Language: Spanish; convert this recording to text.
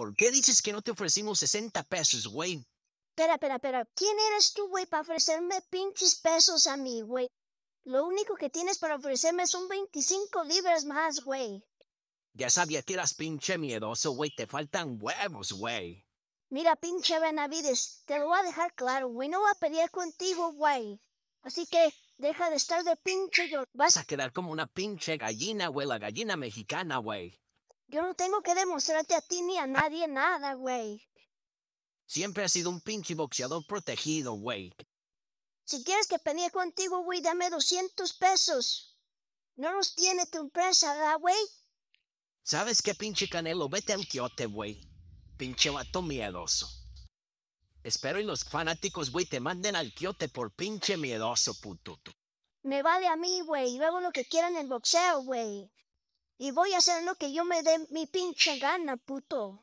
¿por qué dices que no te ofrecimos 60 pesos, güey? Espera, espera, espera. ¿Quién eres tú, güey, para ofrecerme pinches pesos a mí, güey? Lo único que tienes para ofrecerme son 25 libras más, güey. Ya sabía que eras pinche miedoso, güey. Te faltan huevos, güey. Mira, pinche Benavides, te lo voy a dejar claro, güey. No voy a pelear contigo, güey. Así que deja de estar de pinche yo. Vas a quedar como una pinche gallina, güey. La gallina mexicana, güey. Yo no tengo que demostrarte a ti ni a nadie nada, güey. Siempre has sido un pinche boxeador protegido, güey. Si quieres que pelee contigo, güey, dame 200 pesos. No los tiene tu empresa, güey? ¿Sabes qué, pinche Canelo? Vete al quiote, güey. Pinche vato miedoso. Espero y los fanáticos, güey, te manden al quiote por pinche miedoso, pututo. Me vale a mí, güey. Luego lo que quieran el boxeo, güey. Y voy a hacer lo que yo me dé mi pinche gana, puto.